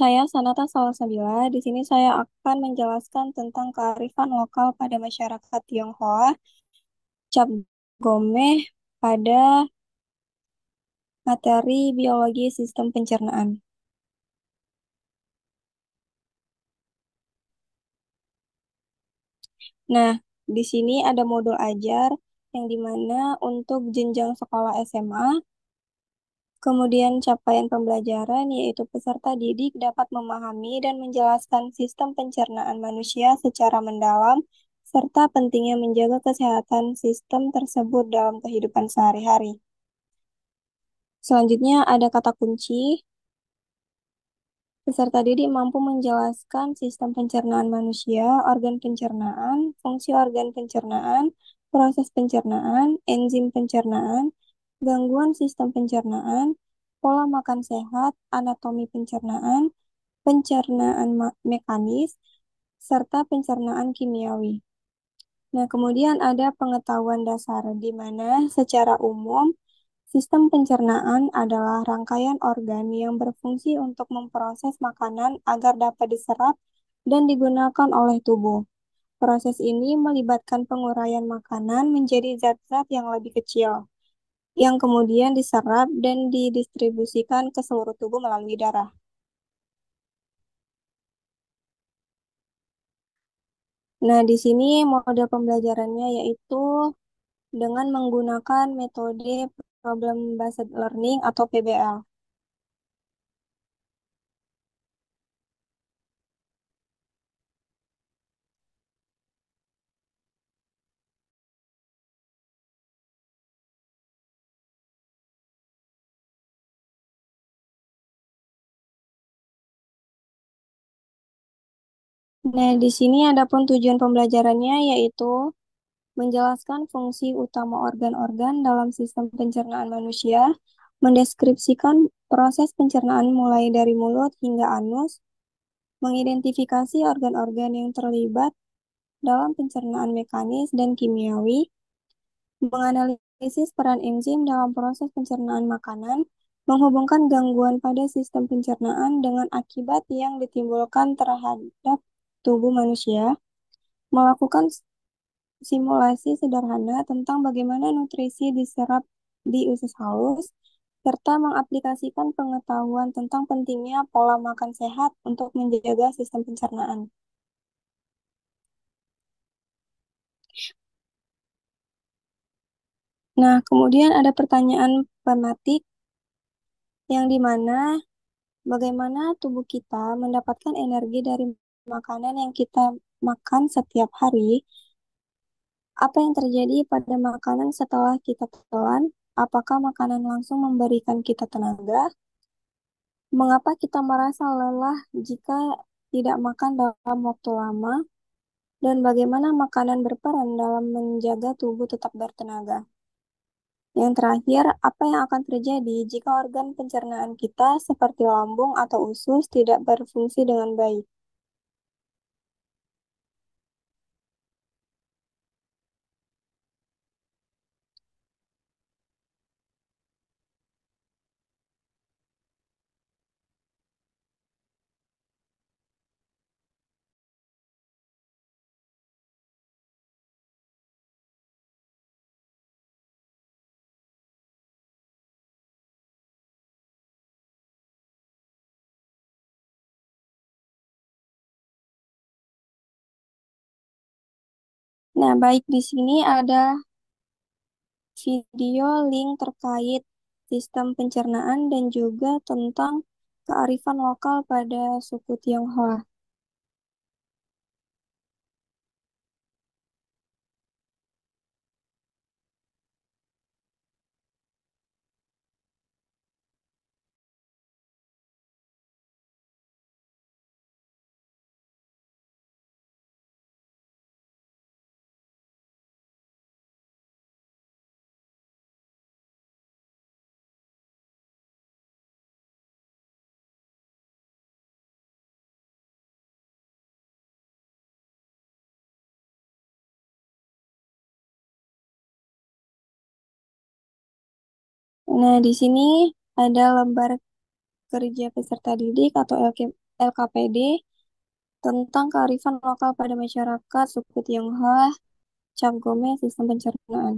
Saya Sanata Salasabila. Di sini saya akan menjelaskan tentang kearifan lokal pada masyarakat Tionghoa, cap gomeh pada materi biologi sistem pencernaan. Nah, di sini ada modul ajar yang dimana untuk jenjang sekolah SMA Kemudian capaian pembelajaran yaitu peserta didik dapat memahami dan menjelaskan sistem pencernaan manusia secara mendalam serta pentingnya menjaga kesehatan sistem tersebut dalam kehidupan sehari-hari. Selanjutnya ada kata kunci. Peserta didik mampu menjelaskan sistem pencernaan manusia, organ pencernaan, fungsi organ pencernaan, proses pencernaan, enzim pencernaan, gangguan sistem pencernaan, pola makan sehat, anatomi pencernaan, pencernaan mekanis, serta pencernaan kimiawi. Nah, kemudian ada pengetahuan dasar, di mana secara umum sistem pencernaan adalah rangkaian organ yang berfungsi untuk memproses makanan agar dapat diserap dan digunakan oleh tubuh. Proses ini melibatkan penguraian makanan menjadi zat-zat yang lebih kecil yang kemudian diserap dan didistribusikan ke seluruh tubuh melalui darah. Nah, di sini mode pembelajarannya yaitu dengan menggunakan metode problem based learning atau PBL. Nah, di sini ada pun tujuan pembelajarannya yaitu menjelaskan fungsi utama organ-organ dalam sistem pencernaan manusia, mendeskripsikan proses pencernaan mulai dari mulut hingga anus, mengidentifikasi organ-organ yang terlibat dalam pencernaan mekanis dan kimiawi, menganalisis peran enzim dalam proses pencernaan makanan, menghubungkan gangguan pada sistem pencernaan dengan akibat yang ditimbulkan terhadap tubuh manusia, melakukan simulasi sederhana tentang bagaimana nutrisi diserap di usus halus, serta mengaplikasikan pengetahuan tentang pentingnya pola makan sehat untuk menjaga sistem pencernaan. Nah, kemudian ada pertanyaan pematik yang dimana bagaimana tubuh kita mendapatkan energi dari makanan yang kita makan setiap hari, apa yang terjadi pada makanan setelah kita telan? Apakah makanan langsung memberikan kita tenaga? Mengapa kita merasa lelah jika tidak makan dalam waktu lama? Dan bagaimana makanan berperan dalam menjaga tubuh tetap bertenaga? Yang terakhir, apa yang akan terjadi jika organ pencernaan kita seperti lambung atau usus tidak berfungsi dengan baik? Nah, baik di sini ada video link terkait sistem pencernaan dan juga tentang kearifan lokal pada suku Tionghoa. Nah, di sini ada lembar kerja peserta didik atau LK, LKPD tentang kearifan lokal pada masyarakat suku Tionghoa, Cap Gome, sistem pencernaan.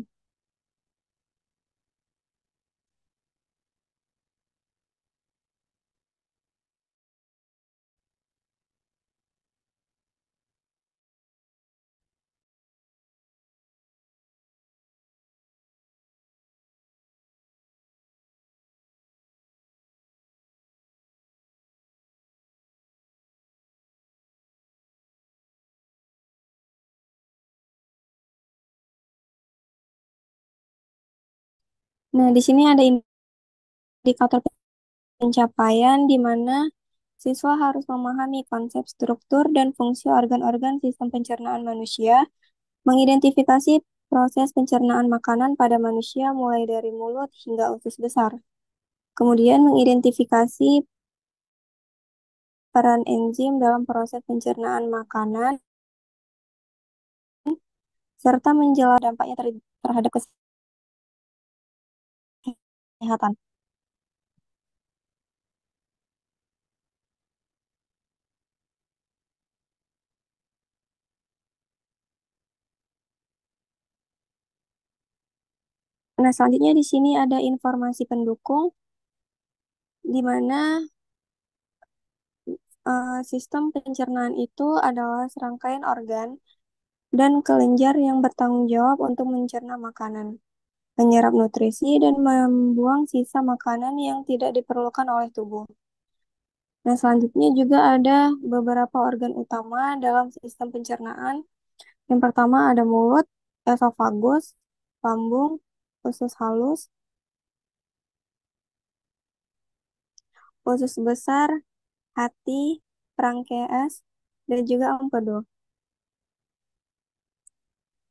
Nah, di sini ada indikator pencapaian di mana siswa harus memahami konsep struktur dan fungsi organ-organ sistem pencernaan manusia, mengidentifikasi proses pencernaan makanan pada manusia mulai dari mulut hingga usus besar. Kemudian mengidentifikasi peran enzim dalam proses pencernaan makanan serta menjelaskan dampaknya terhadap kesehatan kesehatan Nah, selanjutnya di sini ada informasi pendukung, di mana uh, sistem pencernaan itu adalah serangkaian organ dan kelenjar yang bertanggung jawab untuk mencerna makanan menyerap nutrisi, dan membuang sisa makanan yang tidak diperlukan oleh tubuh. Nah, selanjutnya juga ada beberapa organ utama dalam sistem pencernaan. Yang pertama ada mulut, esofagus, lambung, usus halus, usus besar, hati, kerangkeas, dan juga empedu.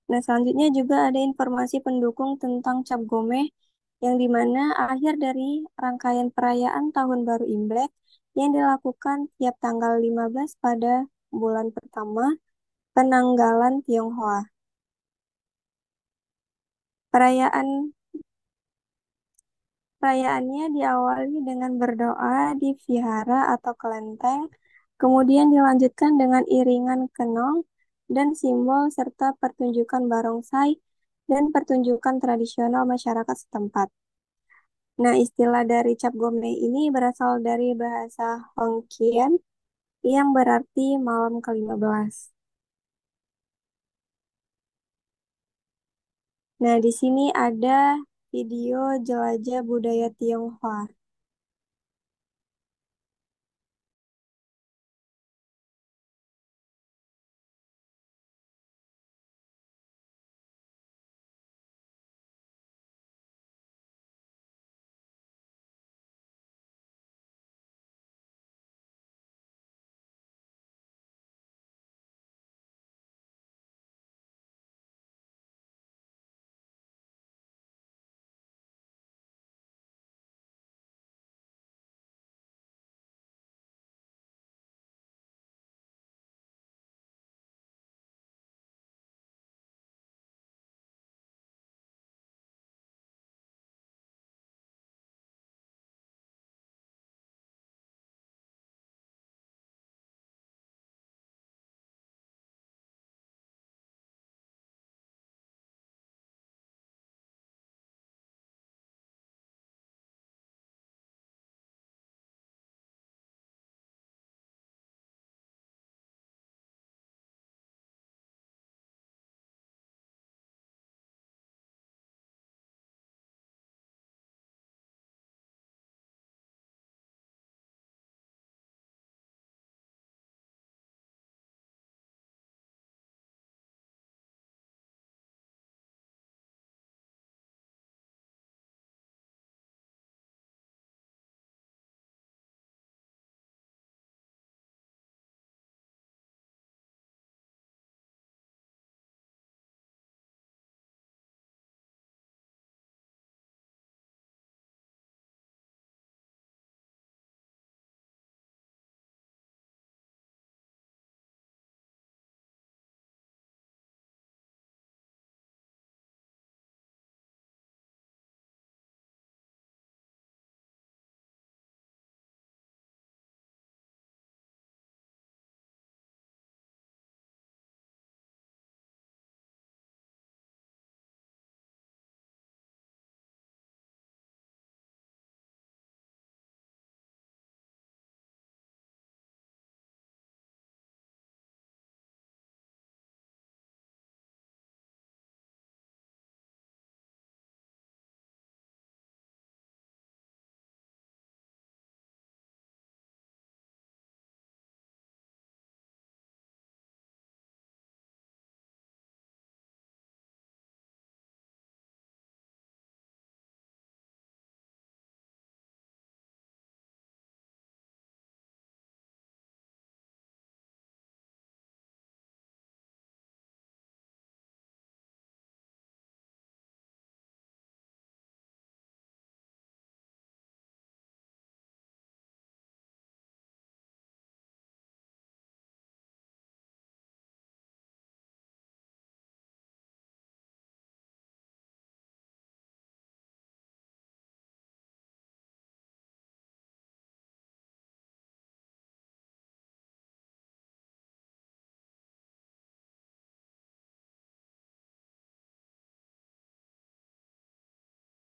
Nah, selanjutnya juga ada informasi pendukung tentang Cap Gomeh yang dimana akhir dari rangkaian perayaan Tahun Baru Imlek yang dilakukan tiap tanggal 15 pada bulan pertama penanggalan Tionghoa. Perayaan perayaannya diawali dengan berdoa di vihara atau kelenteng, kemudian dilanjutkan dengan iringan kenong dan simbol serta pertunjukan barongsai dan pertunjukan tradisional masyarakat setempat. Nah, istilah dari cap gome ini berasal dari bahasa Hongkian yang berarti malam ke-15. Nah, di sini ada video jelajah budaya Tionghoa.